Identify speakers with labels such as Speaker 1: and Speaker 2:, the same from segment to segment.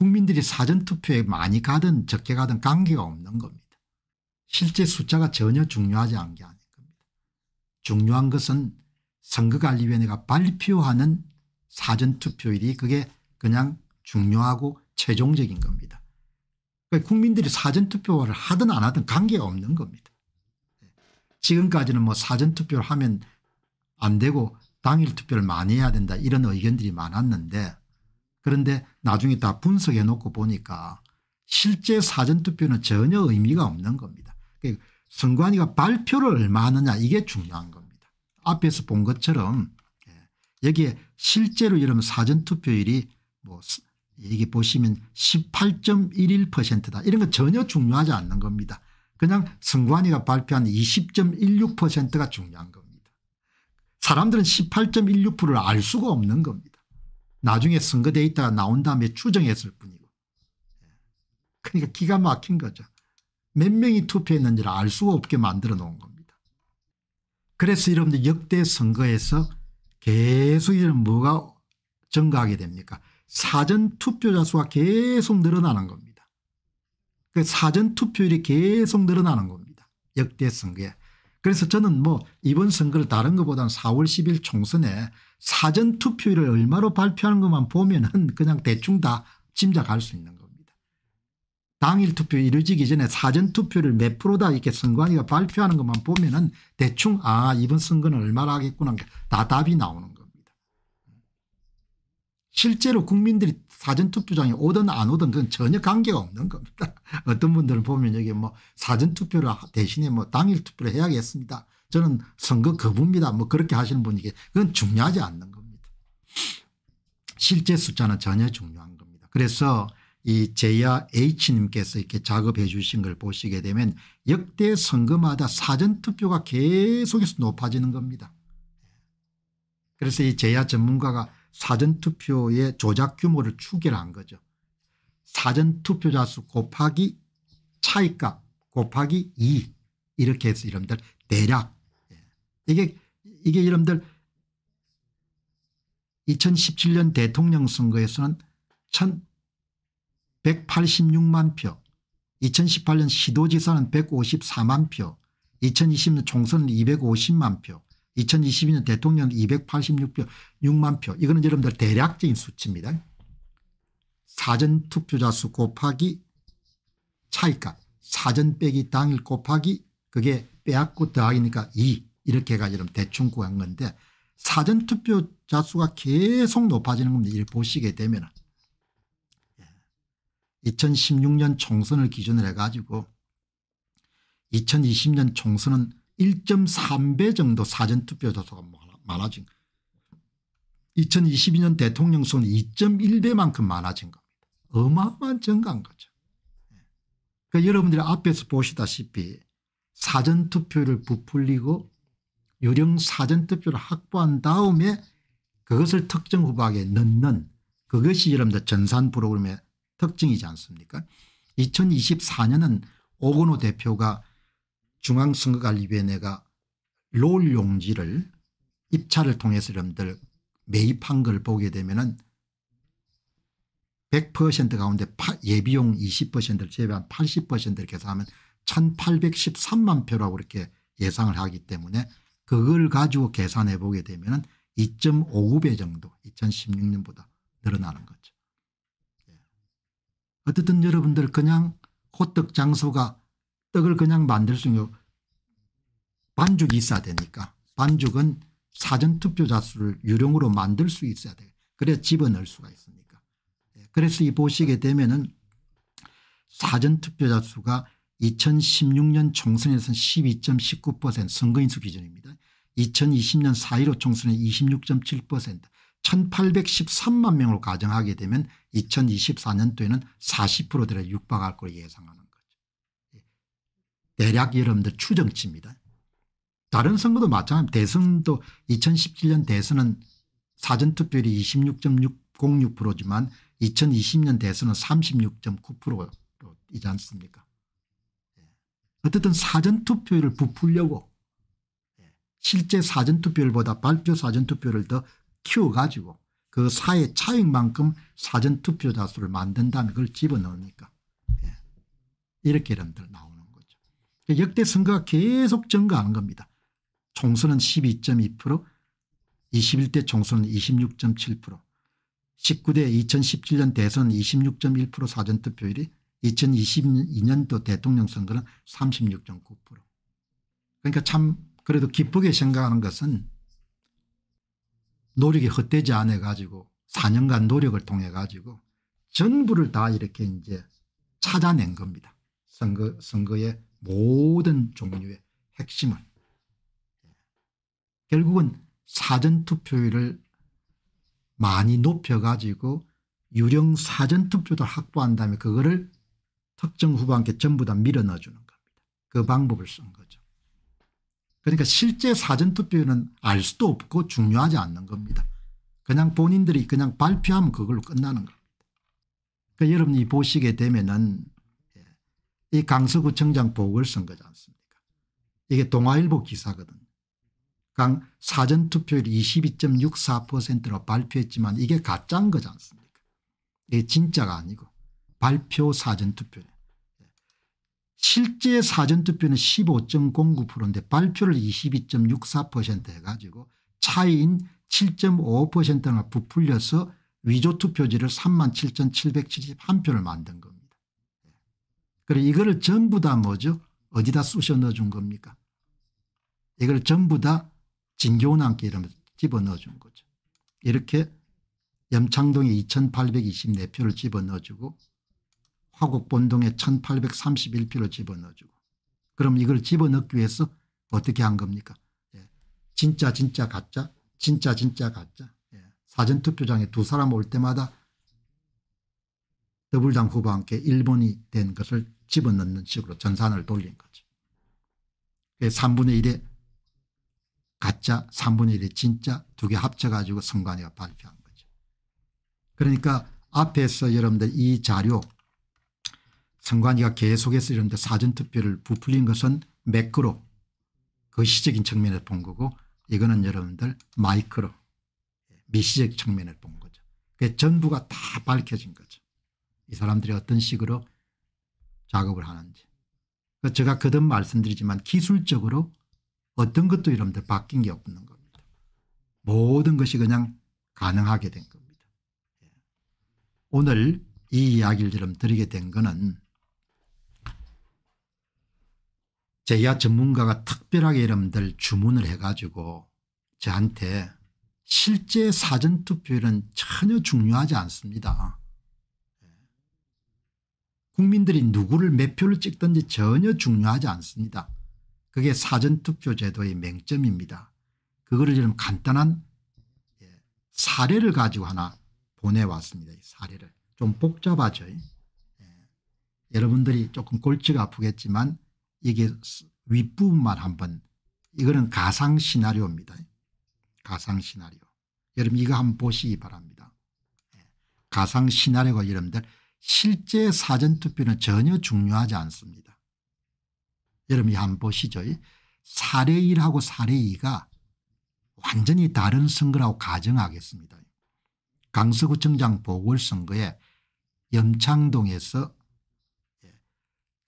Speaker 1: 국민들이 사전투표에 많이 가든 적게 가든 관계가 없는 겁니다. 실제 숫자가 전혀 중요하지 않은 게 아닌 겁니다. 중요한 것은 선거관리위원회가 발표하는 사전투표일이 그게 그냥 중요하고 최종적인 겁니다. 그러니까 국민들이 사전투표를 하든 안 하든 관계가 없는 겁니다. 지금까지는 뭐 사전투표를 하면 안 되고 당일 투표를 많이 해야 된다 이런 의견들이 많았는데 그런데 나중에 다 분석해 놓고 보니까 실제 사전투표는 전혀 의미가 없는 겁니다. 그러니까 선관위가 발표를 얼마 하느냐 이게 중요한 겁니다. 앞에서 본 것처럼 예, 여기에 실제로 이러면 사전투표율이 뭐 이게 보시면 18.11%다 이런 거 전혀 중요하지 않는 겁니다. 그냥 선관위가 발표한 20.16%가 중요한 겁니다. 사람들은 18.16%를 알 수가 없는 겁니다. 나중에 선거 데이터가 나온 다음에 추정했을 뿐이고. 그러니까 기가 막힌 거죠. 몇 명이 투표했는지를 알 수가 없게 만들어 놓은 겁니다. 그래서 여러분들 역대 선거에서 계속 이런 뭐가 증가하게 됩니까 사전 투표자 수가 계속 늘어나는 겁니다. 그 사전 투표율이 계속 늘어나는 겁니다. 역대 선거에. 그래서 저는 뭐 이번 선거를 다른 것보다는 4월 10일 총선에 사전 투표율을 얼마로 발표하는 것만 보면은 그냥 대충 다 짐작할 수 있는 겁니다. 당일 투표 이루어지기 전에 사전 투표를 몇 프로다 이렇게 선관위가 발표하는 것만 보면은 대충 아 이번 선거는 얼마나 하겠구나 다 답이 나오는 겁니다. 실제로 국민들이 사전투표장에 오든 안 오든 그건 전혀 관계가 없는 겁니다. 어떤 분들을 보면 여기 뭐 사전투표를 대신에 뭐 당일 투표를 해야겠습니다. 저는 선거 거부입니다. 뭐 그렇게 하시는 분이 그건 중요하지 않는 겁니다. 실제 숫자는 전혀 중요한 겁니다. 그래서 이 제야 H님께서 이렇게 작업해 주신 걸 보시게 되면 역대 선거마다 사전투표가 계속해서 높아지는 겁니다. 그래서 이 제야 전문가가 사전투표의 조작 규모를 추계한 를 거죠. 사전투표자 수 곱하기 차이값 곱하기 2 이렇게 해서 이름들 대략 이게 이게 여러분들 2017년 대통령 선거에서는 1186만 표 2018년 시도지사는 154만 표 2020년 총선은 250만 표 2022년 대통령은 286표 6만 표 이거는 여러분들 대략적인 수치입니다. 사전투표자 수 곱하기 차이값 사전 빼기 당일 곱하기 그게 빼앗고 더하기니까 2 이렇게 해가지고 대충 구한 건데 사전투표자 수가 계속 높아지는 겁니다. 이 보시게 되면 2016년 예. 총선을 기준으로 해가지고 2020년 총선은 1.3배 정도 사전투표자 수가 많아진 2022년 대통령 수는 2.1배만큼 많아진 겁니다. 어마어마한 증가인 거죠. 예. 그러니까 여러분들이 앞에서 보시다시피 사전투표를 부풀리고 유령 사전 투표를 확보한 다음에 그것을 특정 후보에게 넣는 그것이 여러분들 전산 프로그램의 특징이지 않습니까 2024년은 오건호 대표가 중앙선거관리위원회가 롤 용지를 입찰을 통해서 여러분들 매입한 걸 보게 되면 은100% 가운데 예비용 20%를 제외한 80%를 계산하면 1813만 표라고 이렇게 예상을 하기 때문에 그걸 가지고 계산해 보게 되면 2.59배 정도 2016년보다 늘어나는 거죠. 예. 어쨌든 여러분들 그냥 호떡 장소가 떡을 그냥 만들 수 있는 반죽이 있어야 되니까 반죽은 사전투표자 수를 유령으로 만들 수 있어야 돼요. 그래야 집어넣을 수가 있으니까. 예. 그래서 이 보시게 되면 은 사전투표자 수가 2016년 총선에서는 12.19% 선거인수 기준입니다. 2020년 4.15 총선에 26.7% 1813만 명으로 가정하게 되면 2024년도에는 40%대를 육박할 것 예상하는 거죠. 예. 대략 여러분들 추정치입니다. 다른 선거도 마찬가지 대선도 2017년 대선은 사전투표율이 26.06% 지만 2020년 대선은 36.9%이지 않습니까 어쨌든 사전투표율을 부풀려고 예. 실제 사전투표율보다 발표 사전투표율을더 키워가지고 그 사회 차익만큼 사전투표자 수를 만든 다음에 그걸 집어넣으니까 예. 이렇게 이름들 나오는 거죠. 역대 선거가 계속 증가하는 겁니다. 총선은 12.2% 21대 총선은 26.7% 19대 2017년 대선 26.1% 사전투표율이 2022년도 대통령 선거는 36.9% 그러니까 참 그래도 기쁘게 생각하는 것은 노력이 헛되지 않아 가지고 4년간 노력을 통해 가지고 전부를 다 이렇게 이제 찾아낸 겁니다. 선거, 선거의 모든 종류의 핵심을. 결국은 사전투표율을 많이 높여가지고 유령 사전투표도 확보한 다음에 그거를 특정 후보한테 전부 다 밀어넣어주는 겁니다. 그 방법을 쓴 거죠. 그러니까 실제 사전투표는 알 수도 없고 중요하지 않는 겁니다. 그냥 본인들이 그냥 발표하면 그걸로 끝나는 겁니다. 그러니까 여러분이 보시게 되면은 예, 이 강서구청장 보궐선거지 않습니까 이게 동아일보 기사거든강 사전투표율 22.64%로 발표했지만 이게 가짜인 거지 않습니까 이게 진짜가 아니고 발표 사전투표. 실제 사전투표는 15.09%인데 발표를 22.64% 해가지고 차이인 7 5가 부풀려서 위조투표지를 37,771표를 만든 겁니다. 그리고 이거를 전부 다 뭐죠? 어디다 쑤셔 넣어준 겁니까? 이걸 전부 다 진교훈 함께 이러면서 집어넣어준 거죠. 이렇게 염창동에 2824표를 집어넣어주고 화곡본동에 1831표를 집어넣어주고 그럼 이걸 집어넣기 위해서 어떻게 한 겁니까 예. 진짜 진짜 가짜 진짜 진짜 가짜 예. 사전투표장에 두 사람 올 때마다 더불당 후보와 함께 일본이 된 것을 집어넣는 식으로 전산을 돌린 거죠. 3분의 예, 1에 가짜 3분의 1에 진짜 두 개 합쳐가지고 선관위가 발표한 거죠. 그러니까 앞에서 여러분들 이 자료 선관위가 계속해서 이런데 사전투표를 부풀린 것은 매크로 거 그 시적인 측면에서 본 거고 이거는 여러분들 마이크로 미시적 측면을본 거죠. 그 전부가 다 밝혀진 거죠. 이 사람들이 어떤 식으로 작업을 하는지. 그 제가 거듭 말씀드리지만 기술적으로 어떤 것도 여러분들 바뀐 게 없는 겁니다. 모든 것이 그냥 가능하게 된 겁니다. 예. 오늘 이 이야기를 여 드리게 된 거는 제야 전문가가 특별하게 여러분들 주문을 해가지고 저한테 실제 사전투표는 전혀 중요하지 않습니다. 국민들이 누구를 몇 표를 찍든지 전혀 중요하지 않습니다. 그게 사전투표 제도의 맹점입니다. 그거를 좀 간단한 예, 사례를 가지고 하나 보내왔습니다. 사례를. 좀 복잡하죠. 예. 여러분들이 조금 골치가 아프겠지만 이게 윗부분만 한번 이거는 가상 시나리오입니다. 가상 시나리오. 여러분 이거 한번 보시기 바랍니다. 예. 가상 시나리오가 여러분들 실제 사전투표는 전혀 중요하지 않습니다. 여러분이 한번 보시죠. 사례 1하고 사례 2가 완전히 다른 선거라고 가정하겠습니다. 강서구청장 보궐선거에 염창동에서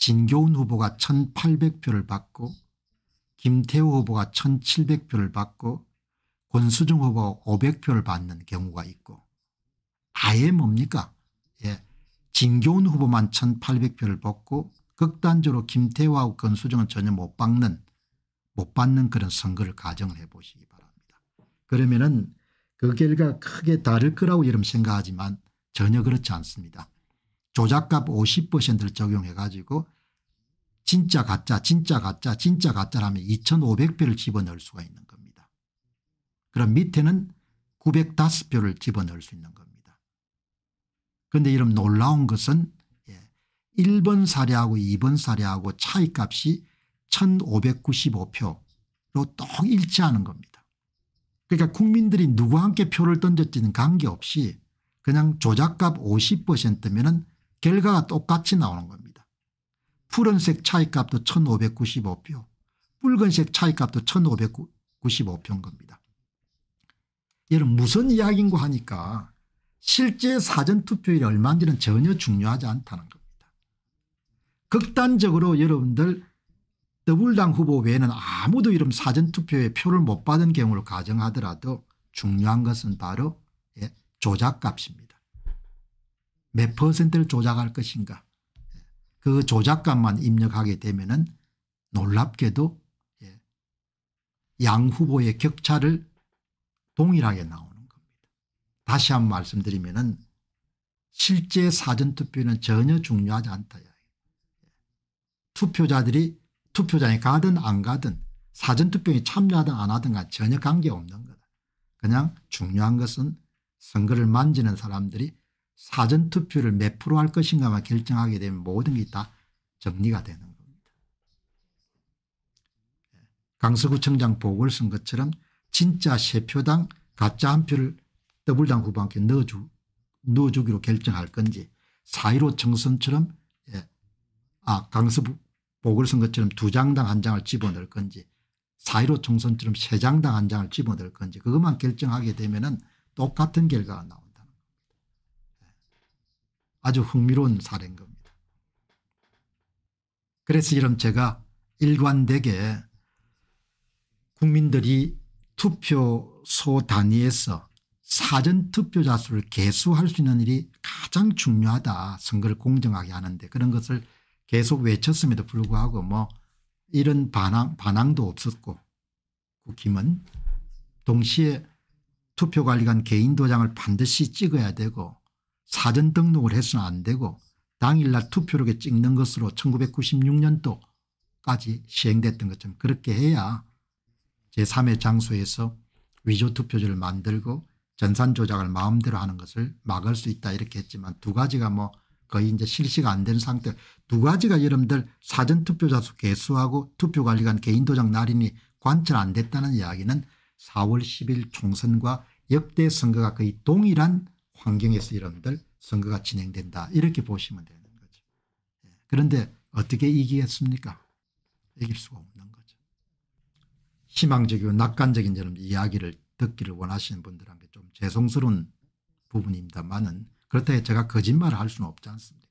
Speaker 1: 진교훈 후보가 1800표를 받고 김태우 후보가 1700표를 받고 권수정 후보가 500표를 받는 경우가 있고 아예 뭡니까 예. 진교훈 후보만 1800표를 받고 극단적으로 김태우하고 권수정은 전혀 못 받는 못 받는 그런 선거를 가정을 해보시기 바랍니다. 그러면은 그 결과 크게 다를 거라고 여러분 생각하지만 전혀 그렇지 않습니다. 조작값 50%를 적용해 가지고 진짜 가짜 진짜 가짜 진짜 가짜라면 2500표를 집어넣을 수가 있는 겁니다. 그럼 밑에는 905표를 집어넣을 수 있는 겁니다. 그런데 이런 놀라운 것은 1번 예, 사례하고 2번 사례하고 차이값이 1595표로 똑 일치하는 겁니다. 그러니까 국민들이 누구한테 표를 던졌지는 관계없이 그냥 조작값 50%면 은 결과가 똑같이 나오는 겁니다. 푸른색 차이값도 1595표 붉은색 차이값도 1595표인 겁니다. 여러분 무슨 이야기인고 하니까 실제 사전투표율이 얼마인지는 전혀 중요하지 않다는 겁니다. 극단적으로 여러분들 더블당 후보 외에는 아무도 이런 사전투표에 표를 못 받은 경우를 가정하더라도 중요한 것은 바로 예, 조작값입니다. 몇 퍼센트를 조작할 것인가 그조작감만 입력하게 되면 은 놀랍게도 예, 양 후보의 격차를 동일하게 나오는 겁니다. 다시 한번 말씀드리면 은 실제 사전투표는 전혀 중요하지 않다. 투표자들이 투표장에 가든 안 가든 사전투표에 참여하든 안 하든가 전혀 관계없는 거다. 그냥 중요한 것은 선거를 만지는 사람들이 사전투표를 몇 프로 할 것인가만 결정하게 되면 모든 게 다 정리가 되는 겁니다. 강서구청장 보궐선 것처럼 진짜 세 표당 가짜 한 표를 더블당 후보한테 넣어주, 넣어주기로 결정할 건지 4.15 청선처럼 예. 아 강서구 보궐선거처럼 두 장당 한 장을 집어넣을 건지 4.15 총선처럼 세 장당 한 장을 집어넣을 건지 그것만 결정하게 되면 똑같은 결과가 나옵니다. 아주 흥미로운 사례인 겁니다. 그래서 이런 제가 일관되게 국민들이 투표소 단위에서 사전투표자 수를 개수할 수 있는 일이 가장 중요하다 선거를 공정하게 하는데 그런 것을 계속 외쳤음에도 불구하고 뭐 이런 반항, 반항도 없었고 국힘은 그 동시에 투표관리관 개인 도장을 반드시 찍어야 되고 사전 등록을 해서는 안 되고 당일날 투표록에 찍는 것으로 1996년도까지 시행됐던 것처럼 그렇게 해야 제3의 장소에서 위조 투표지를 만들고 전산 조작을 마음대로 하는 것을 막을 수 있다 이렇게 했지만 두 가지가 뭐 거의 이제 실시가 안 된 상태 두 가지가 여러분들 사전투표자 수 개수하고 투표관리관 개인도장 날인이 관철 안 됐다는 이야기는 4월 10일 총선과 역대 선거가 거의 동일한 환경에서 이런들 선거가 진행된다 이렇게 보시면 되는 거죠. 예. 그런데 어떻게 이기겠습니까? 이길 수가 없는 거죠. 희망적이고 낙관적인 여러 이야기를 듣기를 원하시는 분들한테 좀 죄송스러운 부분입니다만은 그렇다고 제가 거짓말을 할 수는 없지 않습니까?